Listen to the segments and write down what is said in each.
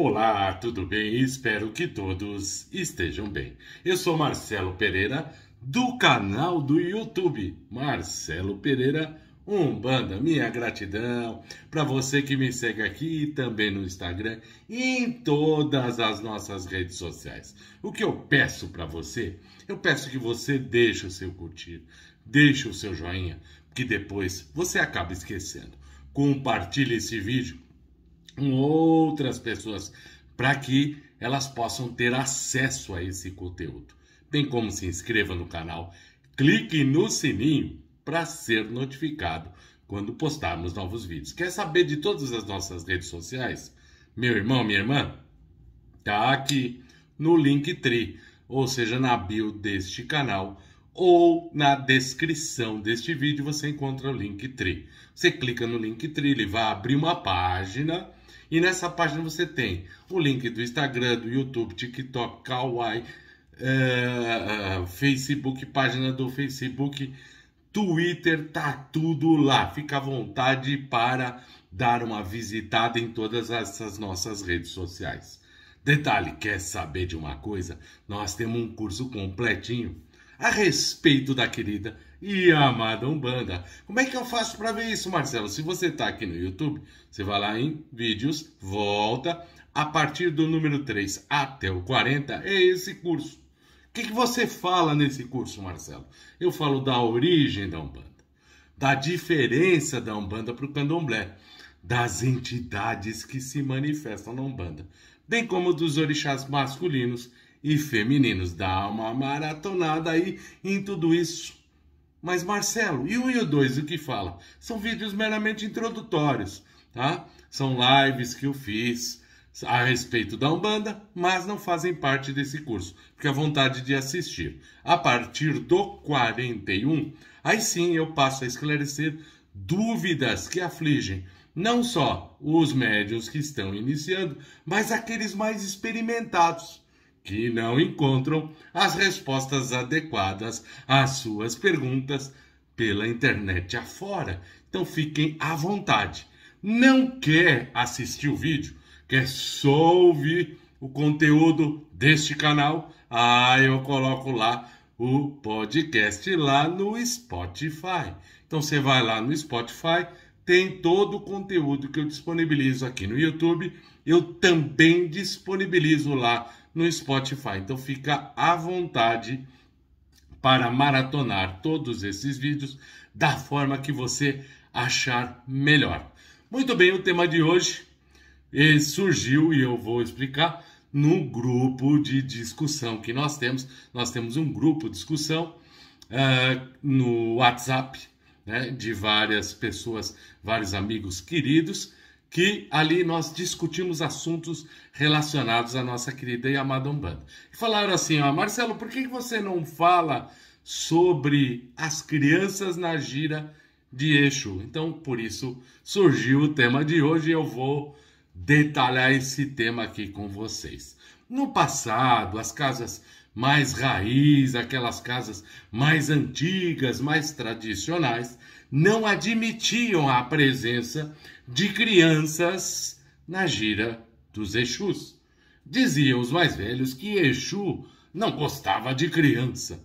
Olá, tudo bem? Espero que todos estejam bem. Eu sou Marcelo Pereira do canal do YouTube Marcelo Pereira Umbanda. Minha gratidão para você que me segue aqui também no Instagram e em todas as nossas redes sociais. O que eu peço para você? Eu peço que você deixe o seu curtir, deixe o seu joinha, que depois você acaba esquecendo. Compartilhe esse vídeo com outras pessoas para que elas possam ter acesso a esse conteúdo. Tem como se inscreva no canal, clique no sininho para ser notificado quando postarmos novos vídeos. Quer saber de todas as nossas redes sociais? Meu irmão, minha irmã, tá aqui no link tree ou seja, na bio deste canal ou na descrição deste vídeo você encontra o link tree Você clica no link tree ele vai abrir uma página e nessa página você tem o link do Instagram, do YouTube, TikTok, Kawaii, uh, Facebook, página do Facebook, Twitter, tá tudo lá. Fica à vontade para dar uma visitada em todas essas nossas redes sociais. Detalhe, quer saber de uma coisa? Nós temos um curso completinho a respeito da querida e amada Umbanda. Como é que eu faço para ver isso, Marcelo? Se você está aqui no YouTube, você vai lá em vídeos, volta, a partir do número 3 até o 40 é esse curso. O que, que você fala nesse curso, Marcelo? Eu falo da origem da Umbanda, da diferença da Umbanda para o Candomblé, das entidades que se manifestam na Umbanda, bem como dos orixás masculinos e femininos. Dá uma maratonada aí em tudo isso. Mas Marcelo, e o e o 2, o que fala? São vídeos meramente introdutórios, tá? São lives que eu fiz a respeito da Umbanda, mas não fazem parte desse curso. Fique à vontade de assistir. A partir do 41, aí sim eu passo a esclarecer dúvidas que afligem não só os médios que estão iniciando, mas aqueles mais experimentados que não encontram as respostas adequadas às suas perguntas pela internet afora. Então fiquem à vontade. Não quer assistir o vídeo? Quer só ouvir o conteúdo deste canal? Ah, eu coloco lá o podcast lá no Spotify. Então você vai lá no Spotify, tem todo o conteúdo que eu disponibilizo aqui no YouTube. Eu também disponibilizo lá no Spotify. Então fica à vontade para maratonar todos esses vídeos da forma que você achar melhor. Muito bem, o tema de hoje eh, surgiu e eu vou explicar no grupo de discussão que nós temos. Nós temos um grupo de discussão uh, no WhatsApp né, de várias pessoas, vários amigos queridos que ali nós discutimos assuntos relacionados à nossa querida e amada Umbanda. E falaram assim, ó, Marcelo, por que você não fala sobre as crianças na gira de Exu? Então, por isso surgiu o tema de hoje e eu vou detalhar esse tema aqui com vocês. No passado, as casas mais raiz, aquelas casas mais antigas, mais tradicionais, não admitiam a presença de crianças na gira dos Exus. Diziam os mais velhos que Exu não gostava de criança.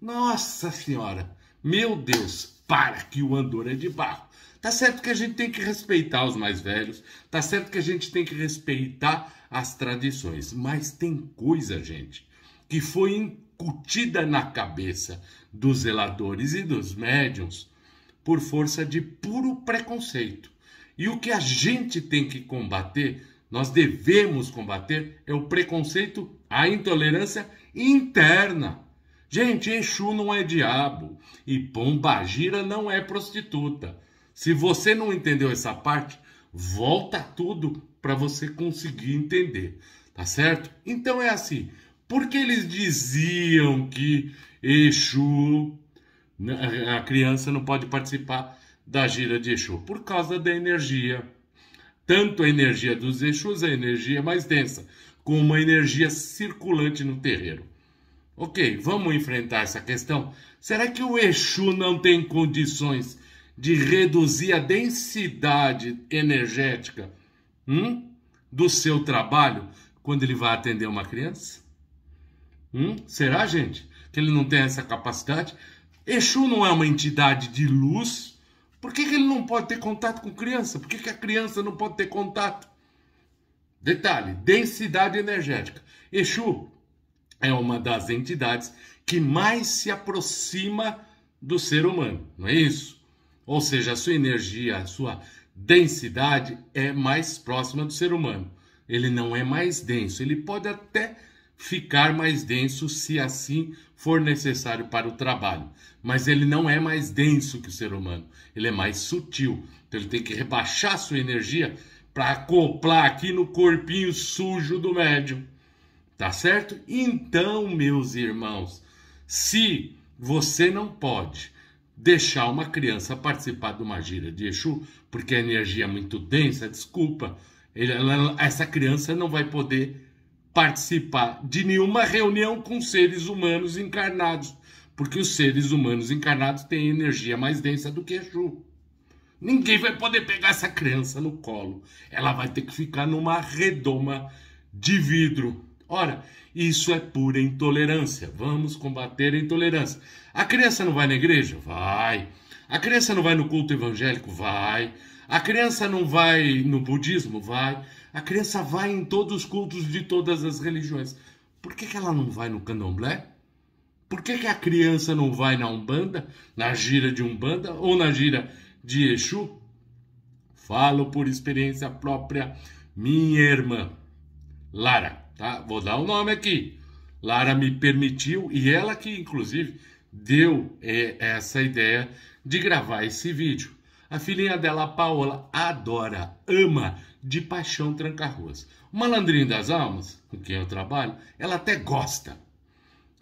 Nossa Senhora, meu Deus, para que o Andor é de barro. Tá certo que a gente tem que respeitar os mais velhos, tá certo que a gente tem que respeitar as tradições, mas tem coisa, gente, que foi incutida na cabeça dos zeladores e dos médiums por força de puro preconceito. E o que a gente tem que combater, nós devemos combater, é o preconceito, a intolerância interna. Gente, Exu não é diabo e Pombagira não é prostituta. Se você não entendeu essa parte, volta tudo para você conseguir entender, tá certo? Então é assim, porque eles diziam que Exu né? A criança não pode participar da gira de Exu por causa da energia. Tanto a energia dos Exus é a energia mais densa, com uma energia circulante no terreiro. Ok, vamos enfrentar essa questão. Será que o Exu não tem condições de reduzir a densidade energética hum, do seu trabalho quando ele vai atender uma criança? Hum, será, gente, que ele não tem essa capacidade? Exu não é uma entidade de luz. Por que, que ele não pode ter contato com criança? Por que, que a criança não pode ter contato? Detalhe: densidade energética. Exu é uma das entidades que mais se aproxima do ser humano, não é isso? Ou seja, a sua energia, a sua densidade é mais próxima do ser humano. Ele não é mais denso, ele pode até ficar mais denso se assim for necessário para o trabalho. Mas ele não é mais denso que o ser humano, ele é mais sutil. Então ele tem que rebaixar sua energia para acoplar aqui no corpinho sujo do médium. Tá certo? Então, meus irmãos, se você não pode deixar uma criança participar de uma gira de Exu, porque a energia é muito densa, desculpa, ele, ela, essa criança não vai poder participar de nenhuma reunião com seres humanos encarnados, porque os seres humanos encarnados têm energia mais densa do que Exu. Ninguém vai poder pegar essa criança no colo. Ela vai ter que ficar numa redoma de vidro. Ora, isso é pura intolerância. Vamos combater a intolerância. A criança não vai na igreja? Vai. A criança não vai no culto evangélico? Vai. A criança não vai no budismo? Vai. A criança vai em todos os cultos de todas as religiões. Por que, que ela não vai no candomblé? Por que, que a criança não vai na Umbanda, na gira de Umbanda ou na gira de Exu? Falo por experiência própria, minha irmã, Lara, tá? Vou dar o nome aqui. Lara me permitiu e ela que, inclusive, deu é, essa ideia de gravar esse vídeo. A filhinha dela, a Paola, adora, ama de paixão tranca-ruas. O malandrinho das almas, com quem eu trabalho, ela até gosta.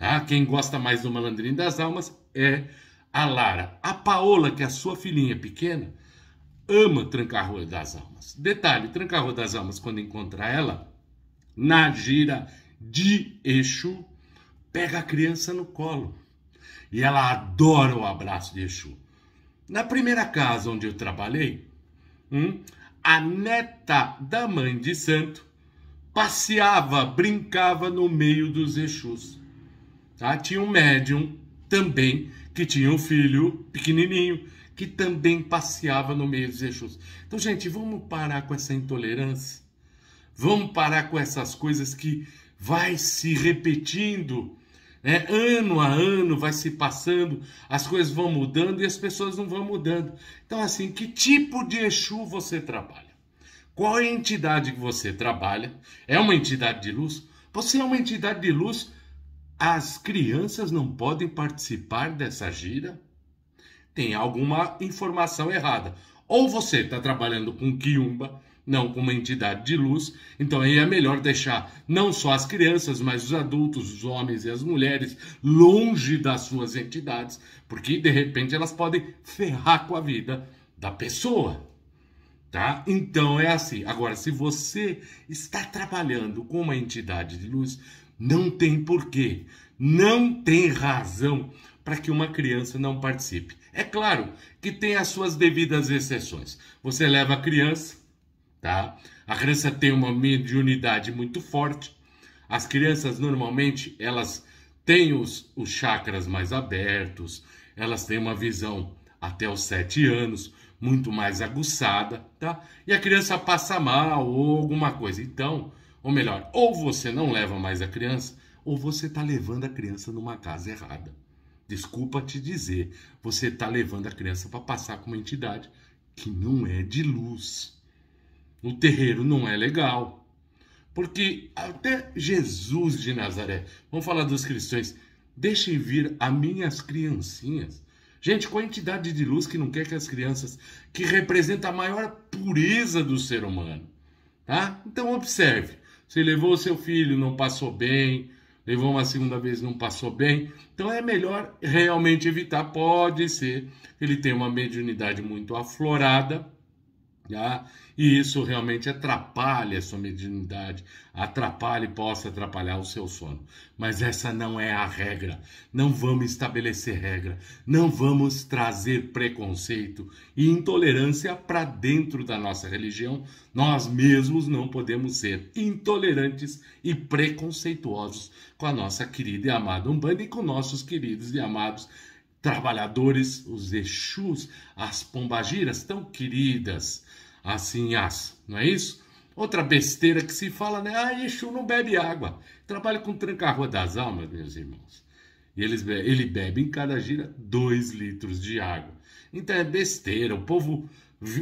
Ah, quem gosta mais do malandrinho das almas é a Lara. A Paola, que é a sua filhinha pequena, ama Tranca-Rua das Almas. Detalhe, Tranca-Rua das Almas, quando encontra ela, na gira de Exu, pega a criança no colo. E ela adora o abraço de Exu. Na primeira casa onde eu trabalhei, hum, a neta da mãe de santo passeava, brincava no meio dos Exus. Tá? Tinha um médium também que tinha um filho pequenininho que também passeava no meio dos Exus. Então, gente, vamos parar com essa intolerância. Vamos parar com essas coisas que vai se repetindo né? ano a ano vai se passando, as coisas vão mudando e as pessoas não vão mudando. Então, assim, que tipo de Exu você trabalha? Qual é a entidade que você trabalha? É uma entidade de luz? Você é uma entidade de luz? As crianças não podem participar dessa gira? Tem alguma informação errada. Ou você está trabalhando com quiumba, não com uma entidade de luz. Então aí é melhor deixar não só as crianças, mas os adultos, os homens e as mulheres longe das suas entidades, porque de repente elas podem ferrar com a vida da pessoa. Tá? Então é assim. Agora, se você está trabalhando com uma entidade de luz, não tem porquê, não tem razão para que uma criança não participe. É claro que tem as suas devidas exceções. Você leva a criança, tá? A criança tem uma mediunidade muito forte. As crianças normalmente elas têm os, os chakras mais abertos, elas têm uma visão até os sete anos muito mais aguçada, tá? E a criança passa mal ou alguma coisa. Então, ou melhor, ou você não leva mais a criança, ou você está levando a criança numa casa errada. Desculpa te dizer, você está levando a criança para passar com uma entidade que não é de luz o terreiro não é legal. Porque até Jesus de Nazaré, vamos falar dos cristãos, deixem vir as minhas criancinhas. Gente, qual a entidade de luz que não quer que as crianças, que representa a maior pureza do ser humano, tá? Então observe, se levou seu filho, não passou bem, levou uma segunda vez, não passou bem, então é melhor realmente evitar, pode ser, ele tem uma mediunidade muito aflorada, Tá? E isso realmente atrapalha a sua mediunidade, atrapalha e possa atrapalhar o seu sono. Mas essa não é a regra. Não vamos estabelecer regra. Não vamos trazer preconceito e intolerância para dentro da nossa religião. Nós mesmos não podemos ser intolerantes e preconceituosos com a nossa querida e amada Umbanda e com nossos queridos e amados trabalhadores, os Exus, as pombagiras tão queridas, assim as, não é isso? Outra besteira que se fala, né? Ah, Exu não bebe água. Trabalha com tranca-rua das almas, meus irmãos. E eles, ele bebe em cada gira dois litros de água. Então é besteira. O povo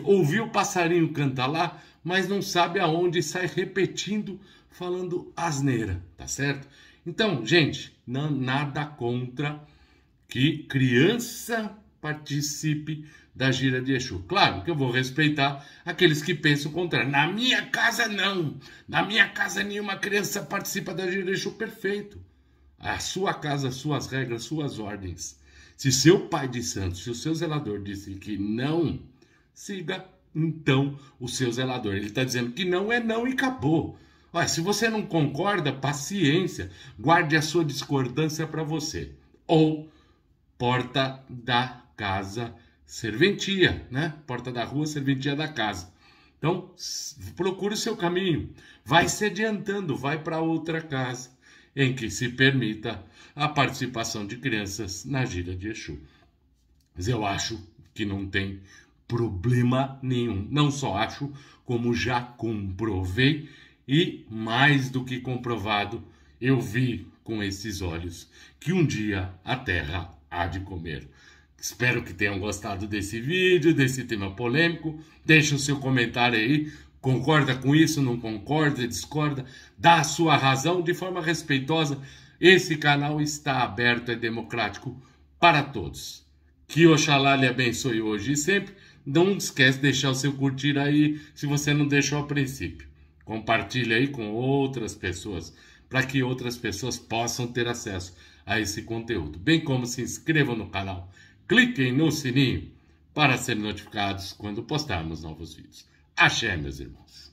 ouviu o passarinho cantar lá, mas não sabe aonde e sai repetindo, falando asneira, tá certo? Então, gente, não, nada contra que criança participe da gira de Exu. Claro que eu vou respeitar aqueles que pensam o contrário. Na minha casa, não. Na minha casa, nenhuma criança participa da gira de Exu. Perfeito. A sua casa, suas regras, suas ordens. Se seu pai de santo, se o seu zelador disse que não, siga então o seu zelador. Ele está dizendo que não é não e acabou. Olha, se você não concorda, paciência. Guarde a sua discordância para você. Ou porta da casa serventia, né? Porta da rua, serventia da casa. Então, procure o seu caminho, vai se adiantando, vai para outra casa em que se permita a participação de crianças na gira de Exu. Mas eu acho que não tem problema nenhum. Não só acho, como já comprovei e mais do que comprovado, eu vi com esses olhos que um dia a Terra há de comer. Espero que tenham gostado desse vídeo, desse tema polêmico. Deixe o seu comentário aí. Concorda com isso? Não concorda? Discorda? Dá a sua razão de forma respeitosa. Esse canal está aberto, é democrático para todos. Que Oxalá lhe abençoe hoje e sempre. Não esquece de deixar o seu curtir aí se você não deixou a princípio. Compartilhe aí com outras pessoas para que outras pessoas possam ter acesso a esse conteúdo, bem como se inscrevam no canal, cliquem no sininho para serem notificados quando postarmos novos vídeos. Axé, meus irmãos!